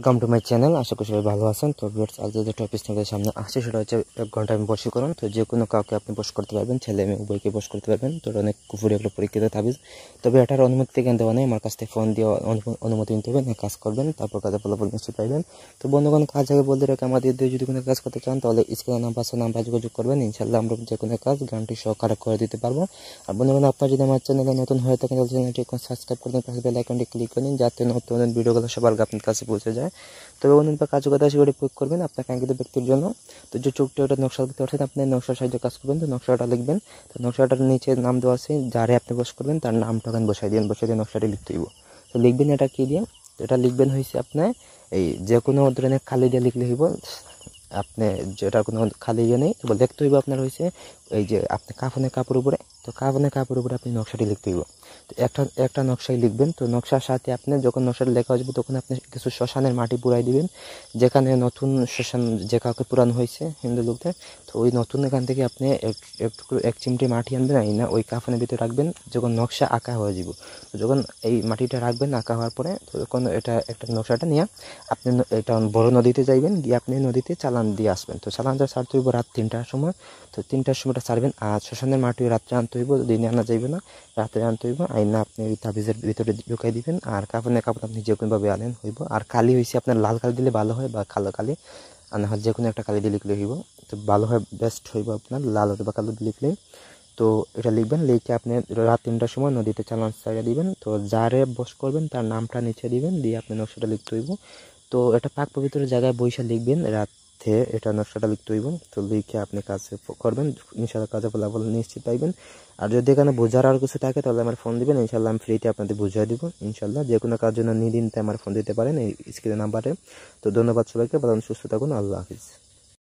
welcome to my channel আশা করি সবাই ভালো আছেন তো ভিউর্স আজ যে টপিক আপনাদের সামনে আসছে সেটা হচ্ছে এক ঘন্টা আমি করুন তো যে কোনো কাউকে আপনি বস করতে পারবেন ছেলে মেয়ে উভয়কে বস করতে পারবেন তো অনেক কুফুরি একটা পরীক্ষিত থাকবে তবে এটার অনুমতি কেন দেওয়া নেই আমার কাছ থেকে ফোন দিয়ে অনুমতি নিতে হবে কাজ করবেন তারপর কাজে ফলাফল নিশ্চয়ই পাইবেন তো বন্ধুগণ কাজ আগে বলতে রেখে আমাদের দিয়ে যদি কোনো কাজ করতে চান তাহলে নাম নাম্বার নাম নাম্বার যোগাযোগ করবেন ইনশাল্লাহ আমরা যে কোনো কাজ গ্যারান্টি সহকারে করে দিতে পারবো আর বন্ধুগণ আপনার যদি আমার চ্যানেলে নতুন হয়ে থাকেন তাহলে চ্যানেলটি সাবস্ক্রাইব করে দিন বেল আইকনটি ক্লিক করে নিন যাতে নতুন নতুন ভিডিওগুলো সবার আপনার কাছে পৌঁছে যায় যায় তবে কাজ কাজুকাতা সেগুলি প্রয়োগ করবেন আপনার কাঙ্ক্ষিত ব্যক্তির জন্য তো যে চোখটা ওটা নকশা করতে পারছেন আপনি নকশার সাহায্যে কাজ করবেন তো নকশাটা লিখবেন তো নকশাটার নিচে নাম দেওয়া আছে যারে আপনি বস করবেন তার নামটা ওখানে বসাই দিবেন বসাই দিয়ে নকশাটি লিখতে হইব তো লিখবেন এটা কী দিয়ে তো এটা লিখবেন হয়েছে আপনার এই যে কোনো ধরনের খালি দিয়ে লিখলে হইব আপনি যেটা কোনো খালি ইয়ে নেই তো দেখতে হইব আপনার হয়েছে এই যে আপনি কাফনের কাপড় উপরে তো কার্বনের কাপড়ের উপরে আপনি নকশাটি লিখতে হইব তো একটা একটা নকশাই লিখবেন তো নকশার সাথে আপনি যখন নকশাটা লেখা হয়ে তখন আপনি কিছু শ্মশানের মাটি পুরাই দিবেন যেখানে নতুন শ্মশান যে কাউকে পুরানো হয়েছে হিন্দু লোকদের তো ওই নতুন এখান থেকে আপনি এক এক চিমটি মাটি আনবেন এই না ওই কাফনের ভিতরে রাখবেন যখন নকশা আঁকা হয়ে যাব তো যখন এই মাটিটা রাখবেন আঁকা হওয়ার পরে তো তখন এটা একটা নকশাটা নিয়ে আপনি এটা বড় নদীতে যাইবেন গিয়ে আপনি নদীতে চালান দিয়ে আসবেন তো চালানটা ছাড়তে হইব রাত তিনটার সময় তো তিনটার সময়টা ছাড়বেন আর শ্মশানের মাটি রাত্রে আনতে হইব দিনে আনা যাইবে না রাতে আনতে হইব আইনা আপনি ওই তাবিজের ভিতরে ঢুকাই দিবেন আর কাপড়ের কাপড় আপনি যে কোনোভাবে আনেন হইব আর কালি হয়েছে আপনার লাল কালি দিলে ভালো হয় বা কালো কালি আর না হয় যে কোনো একটা কালি দিয়ে লিখলে হইব তো ভালো হয় বেস্ট হইব আপনার লাল বা কালো লিখলে তো এটা লিখবেন লিখে আপনি রাত তিনটার সময় নদীতে চালান সাইডে দিবেন তো যারে বস করবেন তার নামটা নিচে দিবেন দিয়ে আপনি নকশাটা লিখতে হইব তো এটা পাক পবিত্র জায়গায় বৈশা লিখবেন রাত থেকে এটা নকশাটা লিখতে হইব তো লিখে আপনি কাজ করবেন ইনশাল্লাহ কাজে ফলাফল নিশ্চিত পাইবেন আর যদি এখানে বোঝার আর কিছু থাকে তাহলে আমার ফোন দিবেন ইনশাল্লাহ আমি ফ্রিতে আপনাদের বুঝিয়ে দিব ইনশাল্লাহ যে কোনো কাজ জন্য নিদিনতে আমার ফোন দিতে পারেন এই স্ক্রিনের নাম্বারে তো ধন্যবাদ সবাইকে বলুন সুস্থ থাকুন আল্লাহ হাফিজ